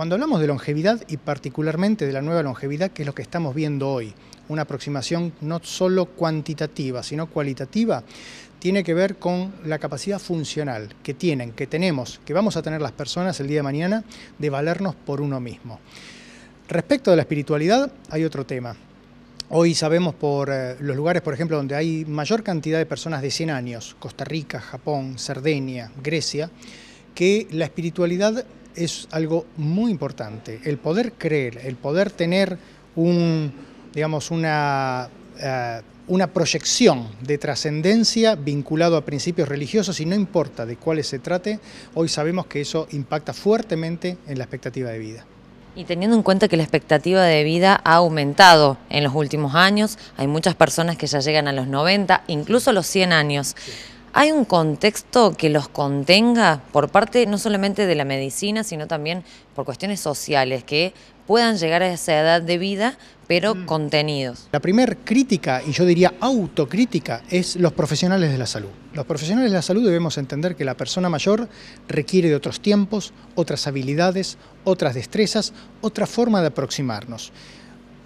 Cuando hablamos de longevidad y particularmente de la nueva longevidad, que es lo que estamos viendo hoy, una aproximación no solo cuantitativa, sino cualitativa, tiene que ver con la capacidad funcional que tienen, que tenemos, que vamos a tener las personas el día de mañana de valernos por uno mismo. Respecto de la espiritualidad, hay otro tema. Hoy sabemos por eh, los lugares, por ejemplo, donde hay mayor cantidad de personas de 100 años, Costa Rica, Japón, Cerdeña, Grecia, que la espiritualidad es algo muy importante. El poder creer, el poder tener un, digamos, una, eh, una proyección de trascendencia vinculado a principios religiosos y no importa de cuáles se trate, hoy sabemos que eso impacta fuertemente en la expectativa de vida. Y teniendo en cuenta que la expectativa de vida ha aumentado en los últimos años, hay muchas personas que ya llegan a los 90, incluso a los 100 años. ¿Hay un contexto que los contenga por parte no solamente de la medicina, sino también por cuestiones sociales, que puedan llegar a esa edad de vida, pero mm. contenidos? La primera crítica, y yo diría autocrítica, es los profesionales de la salud. Los profesionales de la salud debemos entender que la persona mayor requiere de otros tiempos, otras habilidades, otras destrezas, otra forma de aproximarnos.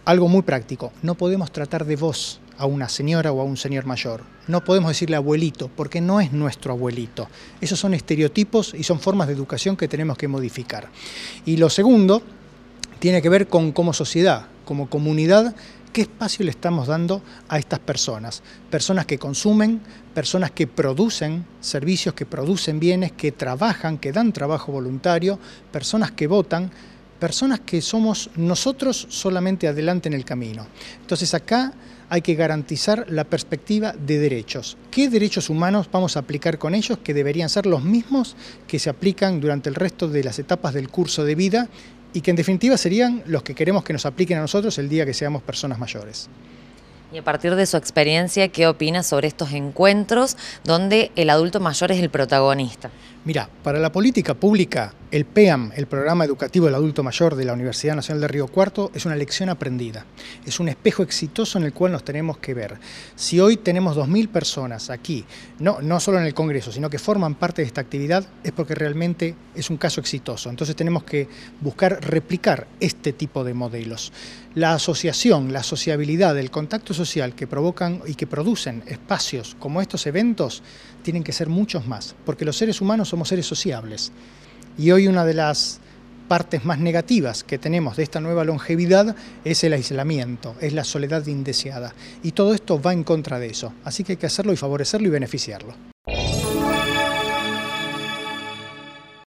Algo muy práctico, no podemos tratar de vos a una señora o a un señor mayor. No podemos decirle abuelito, porque no es nuestro abuelito. Esos son estereotipos y son formas de educación que tenemos que modificar. Y lo segundo tiene que ver con como sociedad, como comunidad, qué espacio le estamos dando a estas personas. Personas que consumen, personas que producen servicios, que producen bienes, que trabajan, que dan trabajo voluntario, personas que votan, personas que somos nosotros solamente adelante en el camino. Entonces acá hay que garantizar la perspectiva de derechos. ¿Qué derechos humanos vamos a aplicar con ellos que deberían ser los mismos que se aplican durante el resto de las etapas del curso de vida y que en definitiva serían los que queremos que nos apliquen a nosotros el día que seamos personas mayores? Y a partir de su experiencia, ¿qué opina sobre estos encuentros donde el adulto mayor es el protagonista? Mira, para la política pública, el PEAM, el Programa Educativo del Adulto Mayor de la Universidad Nacional de Río Cuarto, es una lección aprendida. Es un espejo exitoso en el cual nos tenemos que ver. Si hoy tenemos 2.000 personas aquí, no, no solo en el Congreso, sino que forman parte de esta actividad, es porque realmente es un caso exitoso. Entonces tenemos que buscar replicar este tipo de modelos. La asociación, la sociabilidad, el contacto social que provocan y que producen espacios como estos eventos, tienen que ser muchos más, porque los seres humanos somos seres sociables. Y hoy una de las partes más negativas que tenemos de esta nueva longevidad es el aislamiento, es la soledad indeseada. Y todo esto va en contra de eso. Así que hay que hacerlo y favorecerlo y beneficiarlo.